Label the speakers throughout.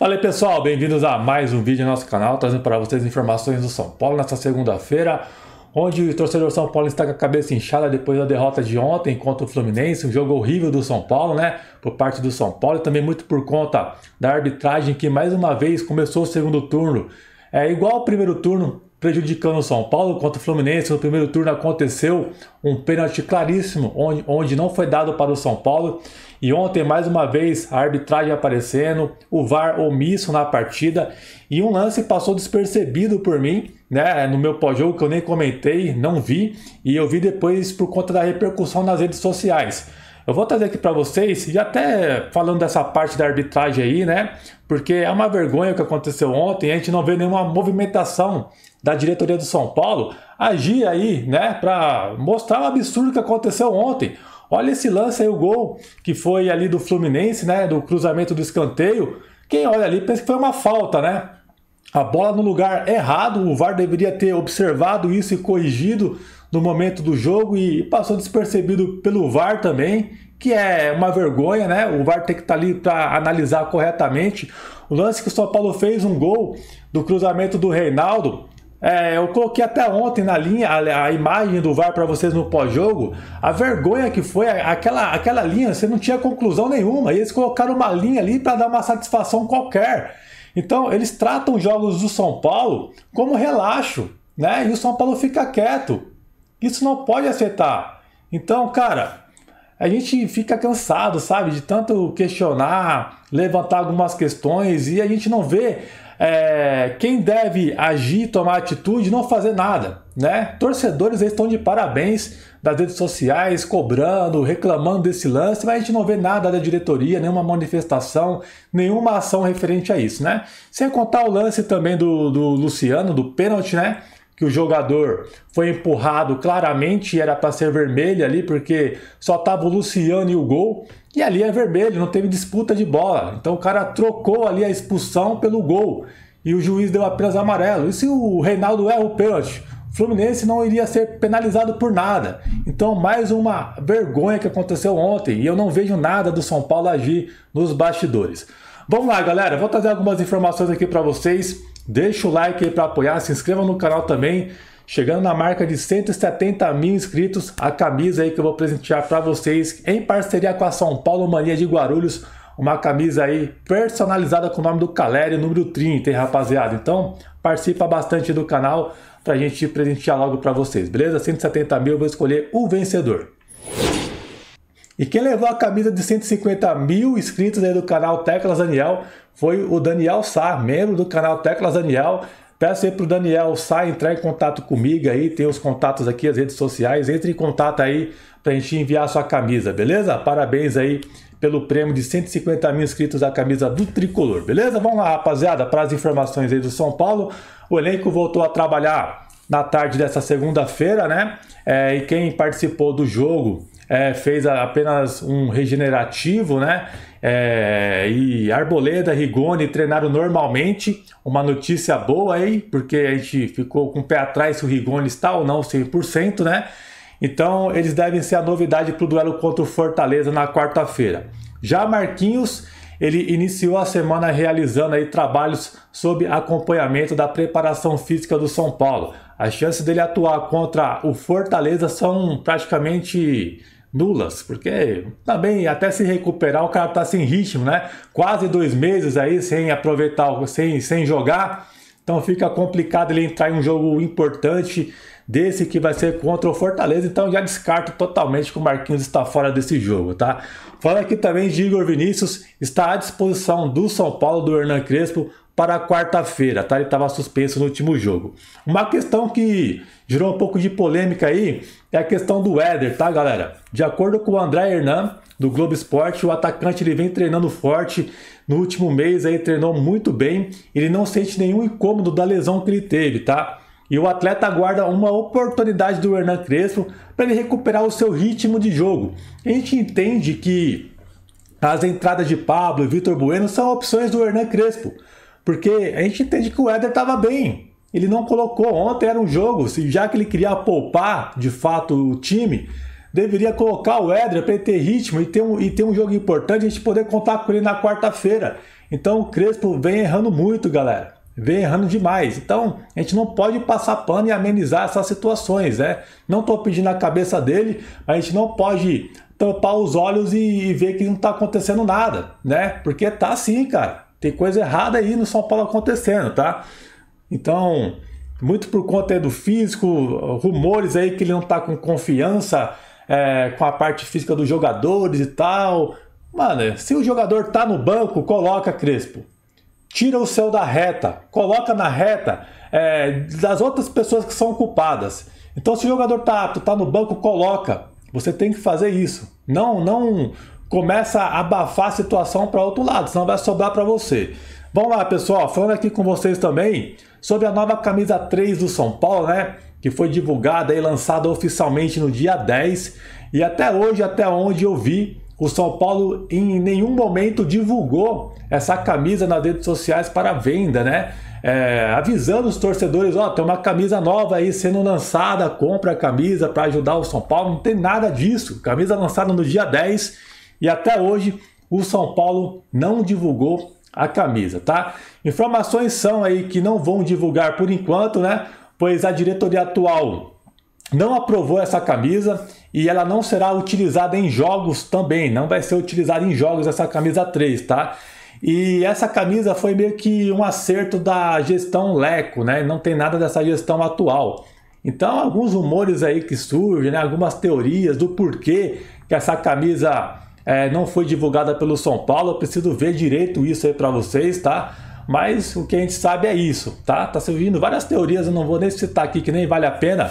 Speaker 1: Fala aí pessoal, bem-vindos a mais um vídeo no nosso canal, trazendo para vocês informações do São Paulo nesta segunda-feira, onde o torcedor São Paulo está com a cabeça inchada depois da derrota de ontem contra o Fluminense, um jogo horrível do São Paulo, né, por parte do São Paulo, e também muito por conta da arbitragem que mais uma vez começou o segundo turno. É igual ao primeiro turno, prejudicando o São Paulo contra o Fluminense. No primeiro turno aconteceu um pênalti claríssimo, onde, onde não foi dado para o São Paulo. E ontem, mais uma vez, a arbitragem aparecendo, o VAR omisso na partida. E um lance passou despercebido por mim, né? No meu pós-jogo, que eu nem comentei, não vi. E eu vi depois por conta da repercussão nas redes sociais. Eu vou trazer aqui para vocês, e até falando dessa parte da arbitragem aí, né? Porque é uma vergonha o que aconteceu ontem, a gente não vê nenhuma movimentação da diretoria do São Paulo agir aí, né, para mostrar o absurdo que aconteceu ontem. Olha esse lance aí, o gol que foi ali do Fluminense, né, do cruzamento do escanteio. Quem olha ali pensa que foi uma falta, né? A bola no lugar errado, o VAR deveria ter observado isso e corrigido no momento do jogo e passou despercebido pelo VAR também, que é uma vergonha, né? O VAR tem que estar tá ali para analisar corretamente. O lance que o São Paulo fez um gol do cruzamento do Reinaldo. É, eu coloquei até ontem na linha a, a imagem do VAR para vocês no pós-jogo. A vergonha que foi aquela, aquela linha, você não tinha conclusão nenhuma. E eles colocaram uma linha ali para dar uma satisfação qualquer. Então, eles tratam os jogos do São Paulo como relaxo, né? E o São Paulo fica quieto. Isso não pode afetar. Então, cara, a gente fica cansado, sabe, de tanto questionar, levantar algumas questões e a gente não vê é, quem deve agir, tomar atitude, não fazer nada, né? Torcedores estão de parabéns das redes sociais, cobrando, reclamando desse lance, mas a gente não vê nada da diretoria, nenhuma manifestação, nenhuma ação referente a isso, né? Sem contar o lance também do, do Luciano, do pênalti, né? que o jogador foi empurrado claramente, era para ser vermelho ali, porque só tava o Luciano e o gol, e ali é vermelho, não teve disputa de bola. Então o cara trocou ali a expulsão pelo gol, e o juiz deu apenas amarelo. E se o Reinaldo erra o pênalti? O Fluminense não iria ser penalizado por nada. Então, mais uma vergonha que aconteceu ontem, e eu não vejo nada do São Paulo agir nos bastidores. Vamos lá, galera, vou trazer algumas informações aqui para vocês Deixa o like aí para apoiar, se inscreva no canal também. Chegando na marca de 170 mil inscritos, a camisa aí que eu vou presentear para vocês em parceria com a São Paulo Mania de Guarulhos. Uma camisa aí personalizada com o nome do Caleri, número 30, hein, rapaziada? Então, participa bastante do canal para a gente presentear logo para vocês, beleza? 170 mil, eu vou escolher o vencedor. E quem levou a camisa de 150 mil inscritos aí do canal Teclas Daniel foi o Daniel Sá, membro do canal Teclas Daniel. Peço aí pro Daniel Sá entrar em contato comigo aí, tem os contatos aqui, as redes sociais, entre em contato aí pra gente enviar a sua camisa, beleza? Parabéns aí pelo prêmio de 150 mil inscritos da camisa do Tricolor, beleza? Vamos lá, rapaziada, para as informações aí do São Paulo, o elenco voltou a trabalhar na tarde dessa segunda-feira, né? É, e quem participou do jogo é, fez apenas um regenerativo, né? É, e Arboleda, Rigoni treinaram normalmente. Uma notícia boa aí, porque a gente ficou com o pé atrás se o Rigoni está ou não 100%, né? Então eles devem ser a novidade para o duelo contra o Fortaleza na quarta-feira. Já Marquinhos, ele iniciou a semana realizando aí trabalhos sob acompanhamento da preparação física do São Paulo. As chances dele atuar contra o Fortaleza são praticamente nulas, porque também tá até se recuperar o cara tá sem ritmo, né? Quase dois meses aí sem aproveitar, sem, sem jogar, então fica complicado ele entrar em um jogo importante desse que vai ser contra o Fortaleza, então já descarto totalmente que o Marquinhos está fora desse jogo, tá? Fala aqui também de Igor Vinícius, está à disposição do São Paulo, do Hernan Crespo, para quarta-feira, tá? Ele estava suspenso no último jogo. Uma questão que gerou um pouco de polêmica aí é a questão do Éder, tá, galera? De acordo com o André Hernan, do Globo Esporte, o atacante ele vem treinando forte no último mês, aí treinou muito bem, ele não sente nenhum incômodo da lesão que ele teve, tá? E o atleta aguarda uma oportunidade do Hernan Crespo para ele recuperar o seu ritmo de jogo. A gente entende que as entradas de Pablo e Vitor Bueno são opções do Hernan Crespo, porque a gente entende que o Éder estava bem. Ele não colocou. Ontem era um jogo, já que ele queria poupar de fato o time, deveria colocar o Éder para ele ter ritmo e ter, um, e ter um jogo importante a gente poder contar com ele na quarta-feira. Então o Crespo vem errando muito, galera. Vem errando demais. Então a gente não pode passar pano e amenizar essas situações, né? Não estou pedindo a cabeça dele, mas a gente não pode tampar os olhos e, e ver que não está acontecendo nada, né? Porque tá assim, cara. Tem coisa errada aí no São Paulo acontecendo, tá? Então, muito por conta do físico, rumores aí que ele não tá com confiança é, com a parte física dos jogadores e tal. Mano, se o jogador tá no banco, coloca Crespo. Tira o seu da reta, coloca na reta é, das outras pessoas que são culpadas. Então, se o jogador tá apto, tá no banco, coloca. Você tem que fazer isso. Não, não começa a abafar a situação para outro lado, senão vai sobrar para você. Vamos lá, pessoal, falando aqui com vocês também sobre a nova camisa 3 do São Paulo, né? Que foi divulgada e lançada oficialmente no dia 10. E até hoje, até onde eu vi, o São Paulo em nenhum momento divulgou essa camisa nas redes sociais para venda, né? É, avisando os torcedores, ó, oh, tem uma camisa nova aí sendo lançada, compra a camisa para ajudar o São Paulo. Não tem nada disso. Camisa lançada no dia 10 e até hoje o São Paulo não divulgou a camisa, tá? Informações são aí que não vão divulgar por enquanto, né? Pois a diretoria atual não aprovou essa camisa e ela não será utilizada em jogos também, não vai ser utilizada em jogos essa camisa 3, tá? E essa camisa foi meio que um acerto da gestão Leco, né? Não tem nada dessa gestão atual. Então, alguns rumores aí que surgem, né? algumas teorias do porquê que essa camisa é, não foi divulgada pelo São Paulo. Eu preciso ver direito isso aí para vocês, tá? Mas o que a gente sabe é isso, tá? Tá surgindo várias teorias, eu não vou nem citar aqui que nem vale a pena.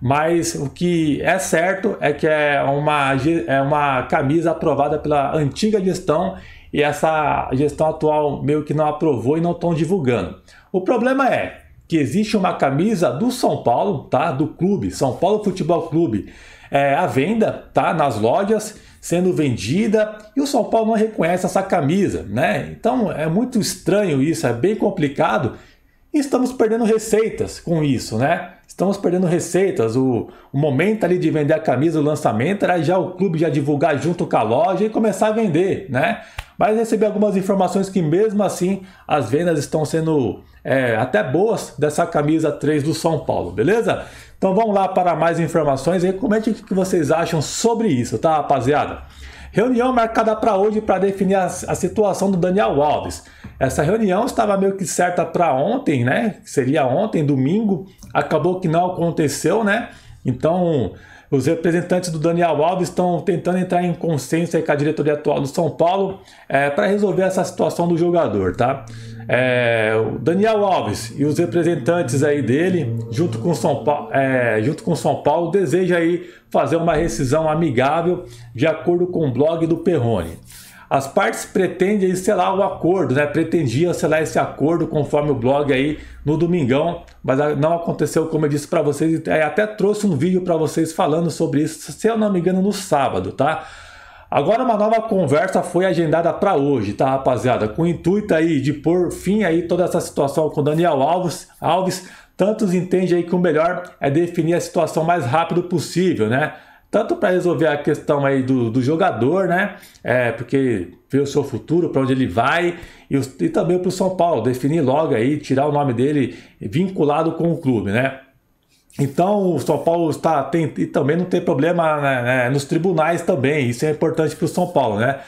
Speaker 1: Mas o que é certo é que é uma, é uma camisa aprovada pela antiga gestão e essa gestão atual meio que não aprovou e não estão divulgando. O problema é que existe uma camisa do São Paulo, tá? Do clube, São Paulo Futebol Clube, é, à venda, tá? Nas lojas sendo vendida e o São Paulo não reconhece essa camisa, né? Então é muito estranho isso, é bem complicado. E estamos perdendo receitas com isso, né? Estamos perdendo receitas. O, o momento ali de vender a camisa, o lançamento, era já o clube já divulgar junto com a loja e começar a vender, né? Mas recebi algumas informações que mesmo assim as vendas estão sendo é, até boas dessa camisa 3 do São Paulo, beleza? Então vamos lá para mais informações e comente o que vocês acham sobre isso, tá, rapaziada? Reunião marcada para hoje para definir a, a, situação do Daniel Alves. Essa reunião estava meio que certa para ontem, né? Seria ontem, domingo. Acabou que não aconteceu, né? Então os representantes do Daniel Alves estão tentando entrar em consenso com a diretoria atual do São Paulo é, para resolver essa situação do jogador, tá? É, o Daniel Alves e os representantes aí dele, junto com São Paulo, é, junto com São Paulo, deseja aí fazer uma rescisão amigável de acordo com o blog do Perrone. As partes pretendem selar o acordo, né? sei selar esse acordo conforme o blog aí no domingão, mas não aconteceu como eu disse para vocês. Até trouxe um vídeo para vocês falando sobre isso, se eu não me engano, no sábado, tá? Agora uma nova conversa foi agendada para hoje, tá, rapaziada? Com o intuito aí de pôr fim aí toda essa situação com Daniel Alves, Alves tantos entende aí que o melhor é definir a situação mais rápido possível, né? tanto para resolver a questão aí do, do jogador, né? É, porque ver o seu futuro, para onde ele vai, e, e também para o São Paulo, definir logo aí, tirar o nome dele vinculado com o clube, né? Então o São Paulo está tem, e também não tem problema né, né nos tribunais também, isso é importante para o São Paulo, né?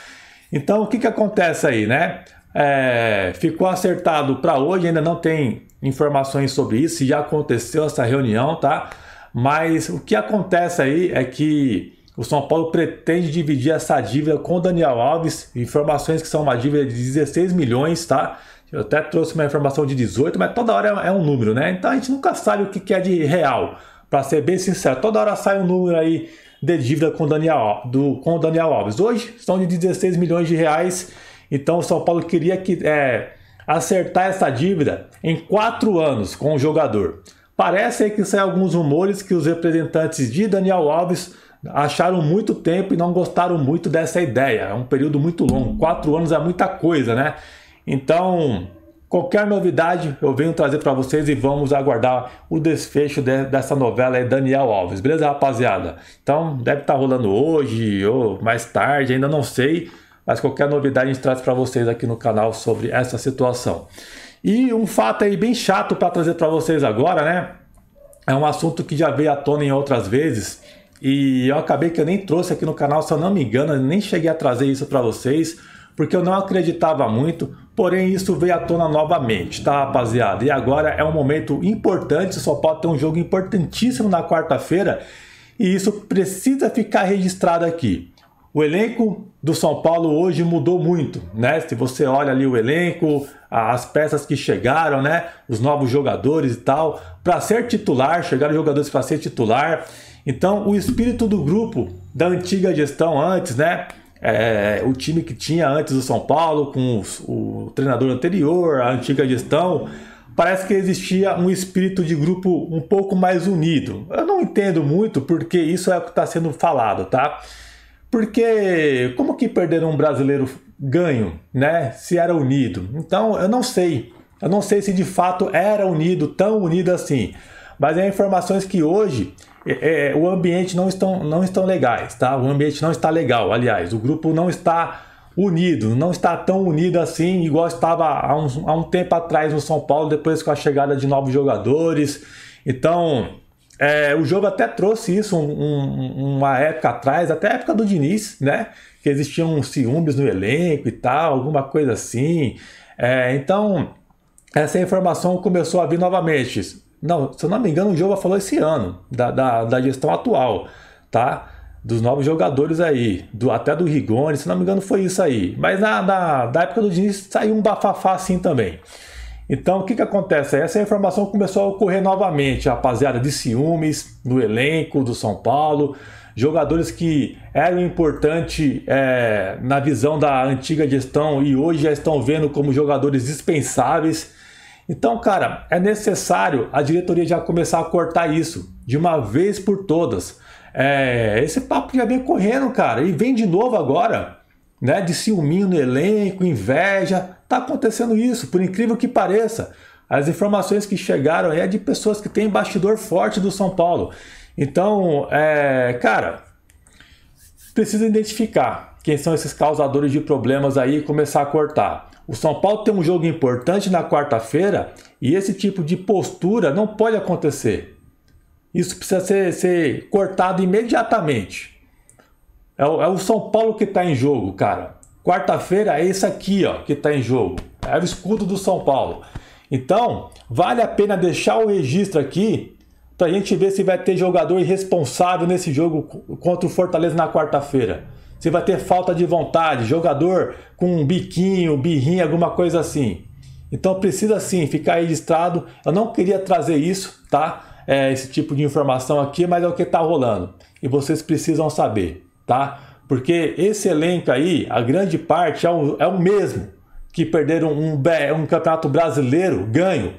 Speaker 1: Então o que, que acontece aí, né? É, ficou acertado para hoje, ainda não tem informações sobre isso, já aconteceu essa reunião, tá? Mas o que acontece aí é que o São Paulo pretende dividir essa dívida com o Daniel Alves, informações que são uma dívida de 16 milhões, tá? Eu até trouxe uma informação de 18, mas toda hora é um número, né? Então a gente nunca sabe o que é de real. Para ser bem sincero, toda hora sai um número aí de dívida com o Daniel, do, com o Daniel Alves. Hoje são de 16 milhões de reais, então o São Paulo queria que é, acertar essa dívida em quatro anos com o jogador. Parece que saem alguns rumores que os representantes de Daniel Alves acharam muito tempo e não gostaram muito dessa ideia. É um período muito longo, quatro anos é muita coisa, né? Então, qualquer novidade eu venho trazer para vocês e vamos aguardar o desfecho de, dessa novela aí, Daniel Alves, beleza, rapaziada? Então, deve estar tá rolando hoje ou mais tarde, ainda não sei, mas qualquer novidade a gente traz para vocês aqui no canal sobre essa situação. E um fato aí bem chato para trazer para vocês agora, né? É um assunto que já veio à tona em outras vezes e eu acabei que eu nem trouxe aqui no canal, se eu não me engano, nem cheguei a trazer isso para vocês, porque eu não acreditava muito, porém isso veio à tona novamente, tá rapaziada? E agora é um momento importante, só pode ter um jogo importantíssimo na quarta-feira e isso precisa ficar registrado aqui. O elenco do São Paulo hoje mudou muito, né? Se você olha ali o elenco, as peças que chegaram, né? Os novos jogadores e tal, para ser titular, chegaram jogadores para ser titular. Então, o espírito do grupo da antiga gestão antes, né? É, o time que tinha antes do São Paulo, com os, o treinador anterior, a antiga gestão, parece que existia um espírito de grupo um pouco mais unido. Eu não entendo muito porque isso é o que está sendo falado, tá? Porque como que perderam um brasileiro ganho, né? Se era unido. Então, eu não sei. Eu não sei se de fato era unido, tão unido assim. Mas é informações que hoje é, é, o ambiente não estão, não estão legais, tá? O ambiente não está legal, aliás. O grupo não está unido, não está tão unido assim, igual estava há um, há um tempo atrás no São Paulo, depois com a chegada de novos jogadores. Então, é, o jogo até trouxe isso um, um, uma época atrás, até a época do Diniz, né? Que existiam ciúmes no elenco e tal, alguma coisa assim. É, então, essa informação começou a vir novamente. Não, se eu não me engano, o Jova falou esse ano, da, da, da gestão atual, tá? dos novos jogadores aí, do, até do Rigoni, se não me engano foi isso aí. Mas na, na, época do Diniz saiu um bafafá assim também. Então, o que, que acontece? Essa informação começou a ocorrer novamente, rapaziada, de ciúmes no elenco do São Paulo, jogadores que eram importantes é, na visão da antiga gestão e hoje já estão vendo como jogadores dispensáveis. Então, cara, é necessário a diretoria já começar a cortar isso de uma vez por todas. É, esse papo já vem correndo, cara, e vem de novo agora né, de ciúminho no elenco, inveja. Está acontecendo isso, por incrível que pareça. As informações que chegaram aí é de pessoas que têm bastidor forte do São Paulo. Então, é, cara, precisa identificar quem são esses causadores de problemas aí e começar a cortar. O São Paulo tem um jogo importante na quarta-feira e esse tipo de postura não pode acontecer. Isso precisa ser, ser cortado imediatamente. É o, é o São Paulo que está em jogo, cara. Quarta-feira é esse aqui, ó, que está em jogo. É o escudo do São Paulo. Então, vale a pena deixar o registro aqui para a gente ver se vai ter jogador irresponsável nesse jogo contra o Fortaleza na quarta-feira. Se vai ter falta de vontade, jogador com um biquinho, birrinha, alguma coisa assim. Então precisa sim ficar registrado. Eu não queria trazer isso, tá? É, esse tipo de informação aqui, mas é o que está rolando e vocês precisam saber tá? Porque esse elenco aí, a grande parte é o, é o mesmo que perderam um, um, campeonato brasileiro ganho.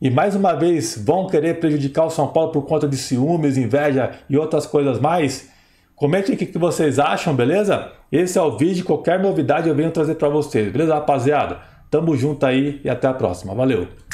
Speaker 1: E mais uma vez vão querer prejudicar o São Paulo por conta de ciúmes, inveja e outras coisas mais. Comente é aqui o que vocês acham, beleza? Esse é o vídeo, qualquer novidade eu venho trazer para vocês, beleza, rapaziada? Tamo junto aí e até a próxima. Valeu!